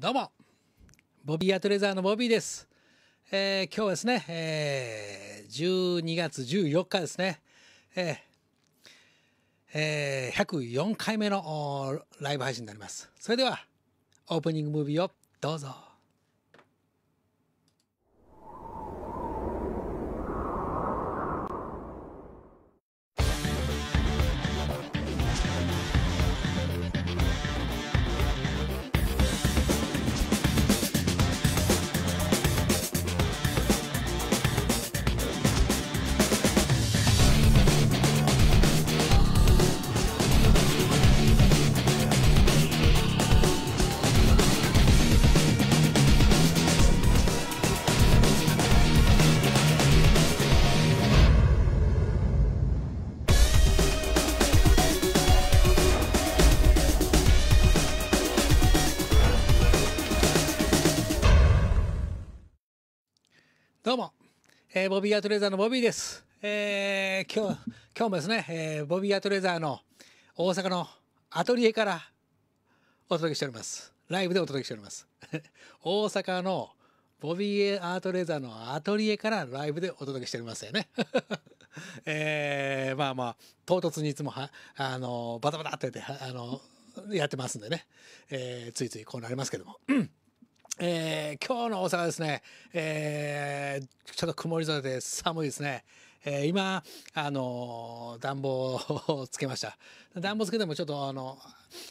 どうもボビーアトレザーのボビーです、えー、今日はですね、えー、12月14日ですね、えーえー、104回目のライブ配信になりますそれではオープニングムービーをどうぞえー、ボビーアトレーザーのボビーです。えー、今日、今日もですね、えー、ボビーアトレーザーの大阪のアトリエからお届けしております。ライブでお届けしております。大阪のボビーアートレーザーのアトリエからライブでお届けしておりますよね。えー、まあまあ、唐突にいつもは、あの、バタバタってやって、あの、やってますんでね。えー、ついついこうなりますけども。えー、今日の大阪ですね、えー、ちょっと曇り空で寒いですね。えー、今、あのー、暖房をつけました。暖房つけてもちょっと、あの、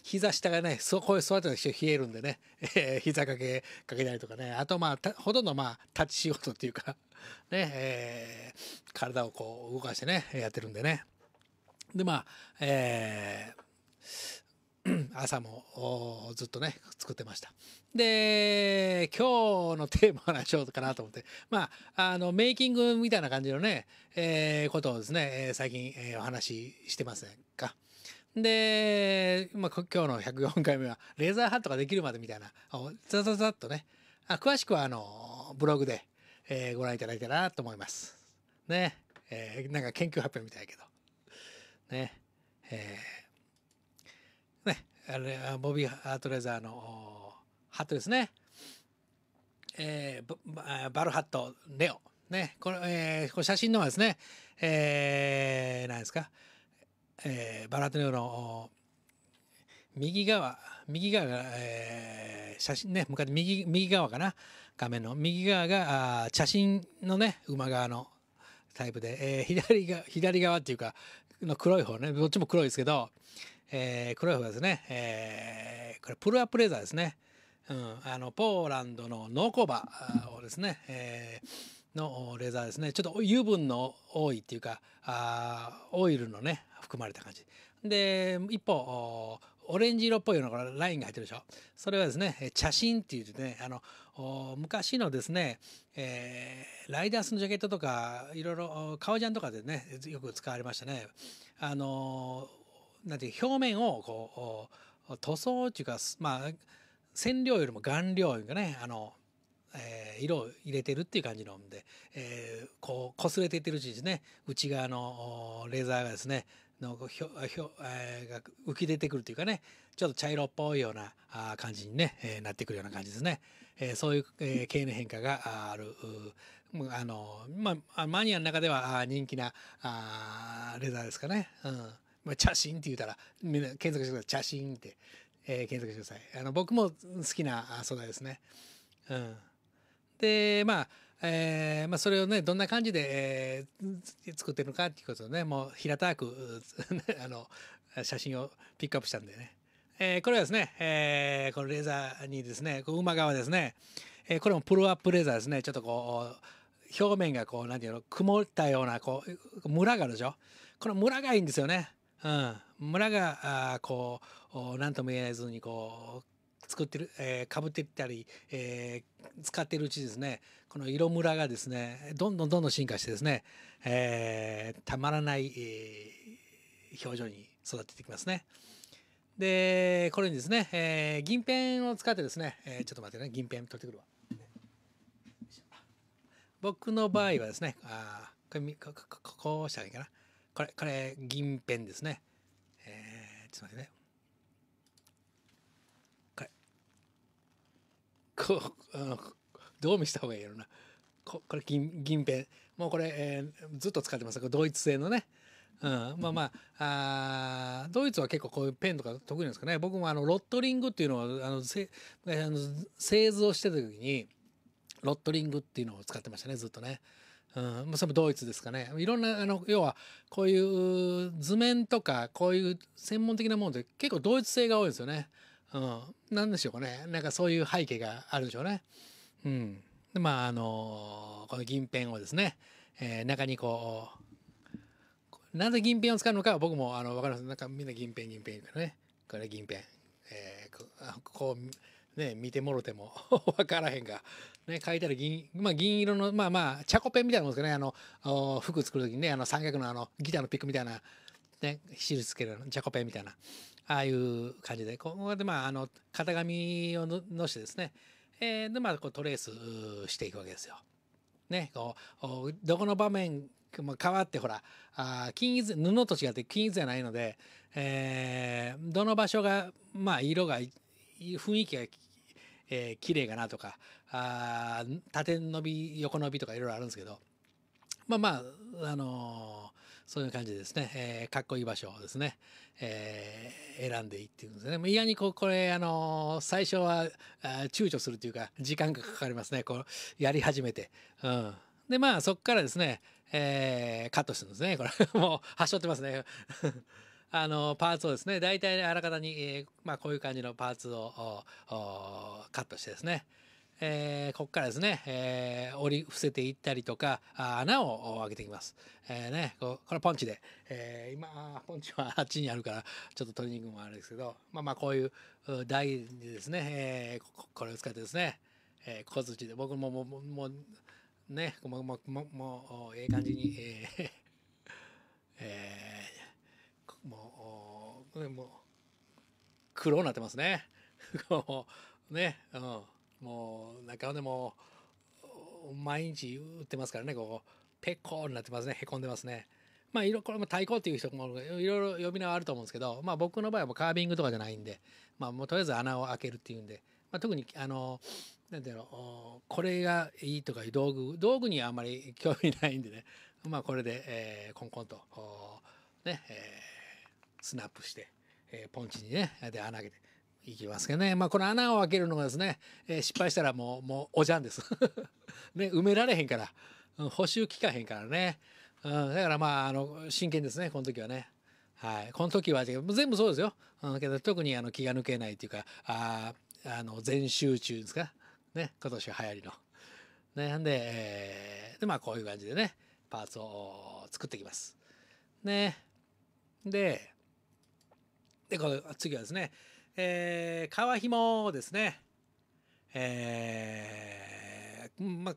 膝下がね、そこへ座ってる人冷えるんでね、えー、膝掛けかけたりとかね、あとまあ、ほとんどまあ、立ち仕事っていうか、ね、えー、体をこう動かしてね、やってるんでね。でまあ、えー、朝もずっとね作ってましたで今日のテーマ話しようかなと思ってまああのメイキングみたいな感じのね、えー、ことをですね、え最近、えー、お話ししてませんかで、まあ、今日の104回目はレーザーハットができるまでみたいなザザザッとねあ詳しくはあのブログで、えー、ご覧いただいたらと思いますねえー、なんか研究発表みたいやけどねえーボビー・ハートレザーのハットですね。えー、バルハット、ネオ。ね、こえー、こ写真のはですね、えー、何ですか、えー、バルハットネオの右側、右側が、えー、写真ね、向かって右右側かな、画面の右側があ写真のね、馬側のタイプで、えー、左が左側っていうか、の黒い方ね、どっちも黒いですけど、えー、クロイフですね、えー、これプルアプレーザーですね、うん、あのポーランドのノーコバをですね、えー、のレーザーですねちょっと油分の多いっていうかあオイルのね含まれた感じで一方オレンジ色っぽいようなラインが入ってるでしょそれはですね茶芯っていうねあの昔のですね、えー、ライダースのジャケットとかいろいろ革ジャンとかでねよく使われましたねあのなんて表面をこう塗装っていうかまあ染料よりも顔料いうかねあの、えー、色を入れてるっていう感じなんで、えー、こう擦れていってるうちにね内側のレーザーがですねのひょひょ、えー、が浮き出てくるというかねちょっと茶色っぽいようなあ感じにね、えー、なってくるような感じですね、えー、そういう、えー、経の変化があるあの、まあ、マニアの中では人気なあレザーですかね。うんまあ、写真って言うたら、みんな検索してください。写真って、えー、検索してください。あの、僕も好きな素材ですね。うん。で、まあ、えー、まあ、それをね、どんな感じで、えー、作ってるのかっていうことをね、もう平たく あの、写真をピックアップしたんでね。えー、これはですね、えー、このレーザーにですね、こう馬側ですね、えー、これもプルアップレーザーですね、ちょっとこう、表面がこう、なんていうの、曇ったような、こう、ムラがあるでしょ。このムラがいいんですよね。うん、村があこう何とも言えずにこう作ってる、えー、かぶってったり、えー、使ってるうちですねこの色ムラがですねどんどんどんどん進化してですね、えー、たまらない、えー、表情に育ててきますね。でこれにですね、えー、銀ペンを使ってですね、えー、ちょっと待ってね銀ペン取ってくるわ。僕の場合はですねあこれこここうしたらいいかな。これ、これ、銀ペンですね。えー、ちょっと待ってね。これ。こう、あの、どう見せた方がいいのな。ここれ銀、銀ペン。もうこれ、えー、ずっと使ってます。これドイツ製のね。うん、まあまああドイツは結構こういうペンとか得意なんですかね僕もあのロットリングっていうのをあのせあの製図をしてた時にロットリングっていうのを使ってましたねずっとね。うん、それもドイツですかねいろんなあの要はこういう図面とかこういう専門的なもので結構ドイツ製が多いですよね。うん、何でしょうかねなんかそういう背景があるんでしょうね。うん、でまああのこの銀ペンをですね、えー、中にこうなぜ銀ペンを使うのかは僕もあの分かりますなんかみんな銀ペン銀ペン言かねこれ銀ペン、えー、こうね、見てもろても分 からへんが、ね、書いてある銀,、まあ、銀色のまあまあチャコペンみたいなもんですかねあの服作る時にねあの三脚のあのギターのピックみたいな、ね、印つけるチャコペンみたいなああいう感じでこう、でまああの型紙をのしてですね、えー、でまあこうトレースしていくわけですよ。ね、こうどこの場面も変わってほらあ均一布と違って均一じゃないので、えー、どの場所がまあ色が雰囲気がえー、綺麗かなとかあ縦伸び横伸びとかいろいろあるんですけどまあまああのーそういう感じですね、えー、かっこいい場所をですね、えー、選んでいっていうんですね。意外にこう、これ、あのー、最初はあ躊躇するというか、時間がかかりますね。こう、やり始めて。うん。で、まあ、そこからですね、えー、カットしてるんですね。これ、もう、はしょってますね。あのパーツをですね大体あらかたに、えー、まあ、こういう感じのパーツをカットしてですねえー、ここからですね、えー、折り伏せていったりとか、穴を開けていきます。えー、ね、ここれポンチで、え今、ポンチは あっちにあるから、ちょっと取りにくのもあるんですけど、まあまあこういう台にですね、えこれを使ってですね、え小槌で、僕ももう、もうね、もう、もう、もう、もうええ感じに、えでも黒になってますね ね、うん、もう中でも毎日打ってますからねこうペコになってますねへこんでますねまあいろこれも対抗っていう人もいろいろ呼び名はあると思うんですけどまあ僕の場合はもうカービングとかじゃないんでまあもうとりあえず穴を開けるっていうんで、まあ、特にあのなんていうのこれがいいとかいう道具道具にはあんまり興味ないんでねまあこれで、えー、コンコンとねえースナップして、えー、ポンチにねで穴開けていきますけどね、まあ、この穴を開けるのがですね、えー、失敗したらもうもうおじゃんです ね埋められへんから、うん、補修効かへんからね、うん、だからまああの真剣ですねこの時はね。はい、この時は全部そうですよ、うん、けど特にあの気が抜けないというかああの全集中ですかね今年は流行りの。ね、んで、えー、でまあこういう感じでねパーツを作っていきます。ねでで、これ次はですね、えー、川紐ですね、えー、まあ、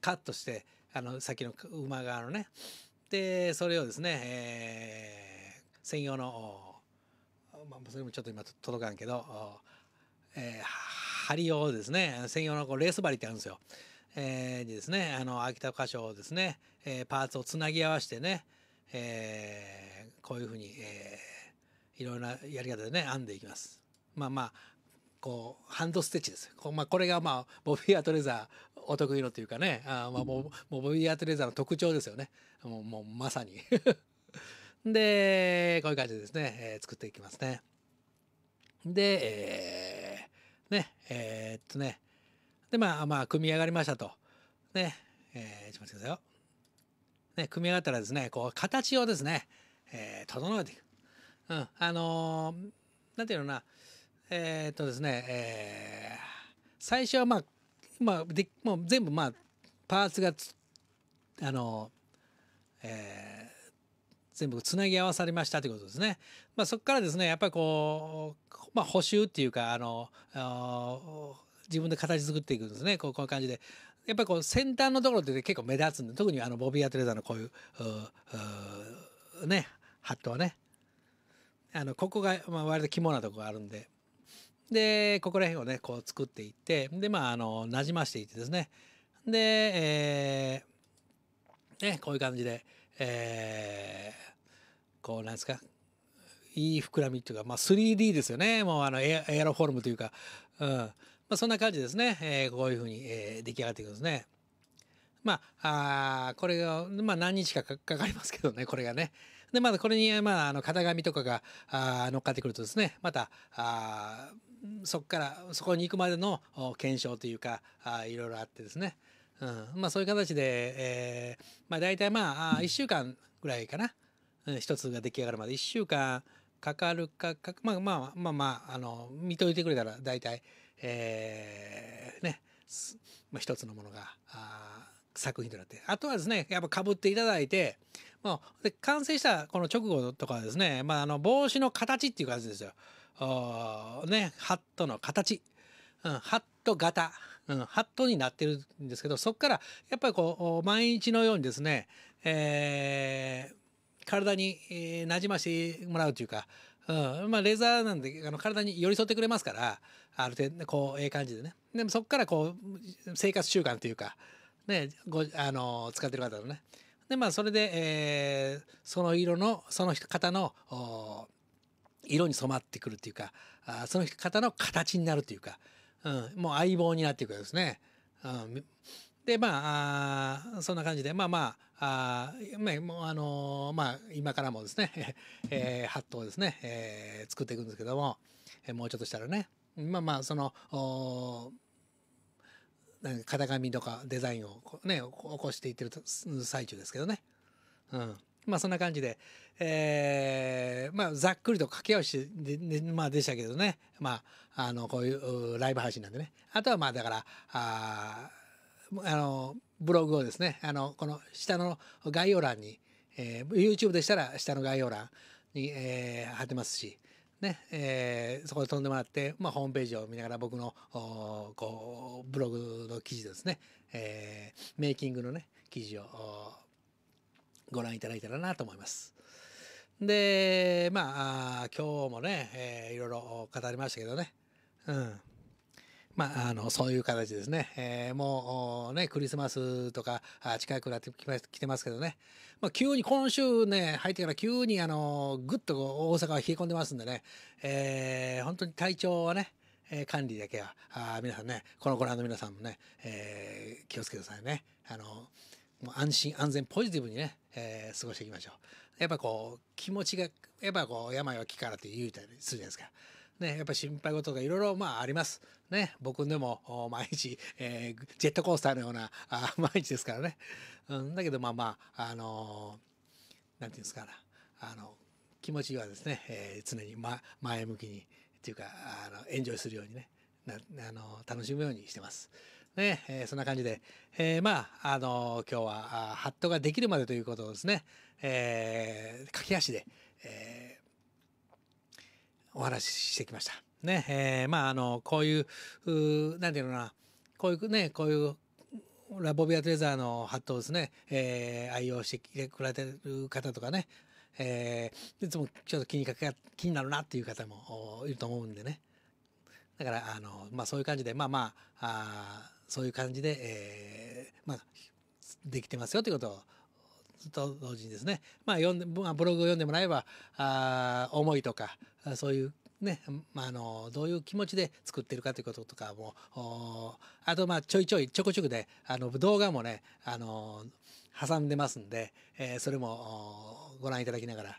カットして、あの、先の馬側のね、で、それをですね、えー、専用の、まあ、それもちょっと今届かんけど、えー、針をですね、専用のこうレース針ってあるんですよ。えー、にですね、あの、秋田箇所をですね、えー、パーツをつなぎ合わせてね、えー、こういうふうに、えー、いろいろなやり方でね編んでいきます。まあまあこうハンドステッチです。こ,、まあ、これが、まあ、ボビー・アトレザーお得意のというかねあ、まあ、ももううボビー・アトレザーの特徴ですよね。もうもうまさに でこういう感じでですね、えー、作っていきますね。で、えー、ねえー、っとねでまあまあ組み上がりましたと。ねえー、ちょっと待ってくださいよ。ね組み上がったらですねこう形をですね、えー、整えていく。うん、あのー、なんていうのな、えー、っとですね、えー、最初はまあ、まあ、でもう全部まあ、パーツがあのー、えー、全部つなぎ合わされましたということですね。まあ、そこからですね、やっぱりこう、まあ、補修っていうか、あの、自分で形作っていくんですね。こうこういう感じで。やっぱりこう先端のところって、結構目立つんで、特にあのボビー・アトレザーのこういう、ううね、ハットはね。あのここが、まあ、割と肝なとこがあるんででここら辺をねこう作っていってでまああなじましていってですねで、えー、ねこういう感じで、えー、こうなんですかいい膨らみというか、まあ、3D ですよねもうあのエアロフォルムというか、うんまあ、そんな感じですね、えー、こういうふうに、えー、出来上がっていくんですね。まあ、あこれが、まあ、何日かかかりますけどねこれがね。で、まだこれに、まあ、あの、型紙とかが、あ乗っかってくるとですね、また、あそこから、そこに行くまでの検証というか、あいろいろあってですね。うん。まあ、そういう形で、えー、まあ、大体まあ、1週間ぐらいかな。一つが出来上がるまで1週間かかるかかまあまあまあまああの見といてくれたら大体えー、ね、まあ、一つのものがあ作品となってあとはですねやっぱかぶっていただいてもうで完成したこの直後とかですね、まあ、あの帽子の形っていう感じですよ。ね、ハットの形。うん、ハット型、うん、ハットになってるんですけど、そこからやっぱりこう、毎日のようにですね、えー、体に、えー、馴染ましてもらうというか、うん、まあレザーなんで、あの体に寄り添ってくれますから、ある程度、こう、ええ感じでね。でもそこからこう、生活習慣というか、ね、ご、あの、使ってる方のね、でまあそれで、えー、その色のその方の色に染まってくるというかあその方の形になるというか、うん、もう相棒になっていくわけですね。うん、でまあそんな感じでまあまああもうあのー、まあ今からもですね、えー、ハットをですね、えー、作っていくんですけども、えー、もうちょっとしたらねまあまあその。型紙とかデザインをね起こしていってる最中ですけどね。うん、まあそんな感じで、えー、まあざっくりと駆け足でで、まあ、でしたけどねまああのこういうライブ配信なんでねあとはまあだからああのブログをですねあのこの下の概要欄に、えー、YouTube でしたら下の概要欄に、えー、貼ってますし。ねえー、そこで飛んでもらって、まあ、ホームページを見ながら僕のこうブログの記事ですね、えー、メイキングのね記事をご覧いただいたらなと思います。でまあ今日もね、えー、いろいろ語りましたけどね、うん、まあ、あの、そういう形ですね。えー、もう、ね、クリスマスとか、近くなってきてますけどね。まあ、急に、今週ね、入ってから急に、あの、ぐっと大阪は冷え込んでますんでね、えー、本当に体調はね、えー、管理だけは、あ皆さんね、このご覧の皆さんもね、えー、気をつけてくださいね。あの、もう安心安全ポジティブにね、えー、過ごしていきましょう。やっぱこう、気持ちが、やっぱこう、病は気からって言うたりするじゃないですか。ね、やっぱ心配事がいろいろまああります。ね、僕でも毎日、えー、ジェットコースターのようなあ 毎日ですからね。うん、だけどまあまあ、あのー、なんていうんですかな、あの、気持ちはですね、えー、常に、ま、前向きに、っていうか、あの、エンジョイするようにね、なあの楽しむようにしてます。ね、えー、そんな感じで、えー、まあ、あの今日は、ハットができるまでということをですね、えー、駆け足で、えーお話ししてきました。ね、えー、まああのこういううなんていうのかなこういうねこういうラボビアトレザーのハットをですね、えー、愛用してくれてる方とかね、えー、いつもちょっと気にかか気になるなっていう方もいると思うんでねだからあの、まあ、そういう感じでまあまああそういう感じで、えーまあ、できてますよということをと同時にですね、まあ、読んでブログを読んでもらえばあ思いとかそういうね、まあ、あのどういう気持ちで作ってるかということとかもあとまあちょいちょいちょこちょこであの動画もねあの挟んでますんで、えー、それもご覧いただきながら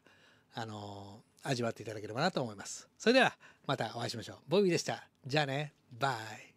あの味わっていただければなと思います。それではまたお会いしましょう。ボビーでした。じゃあね。バイ。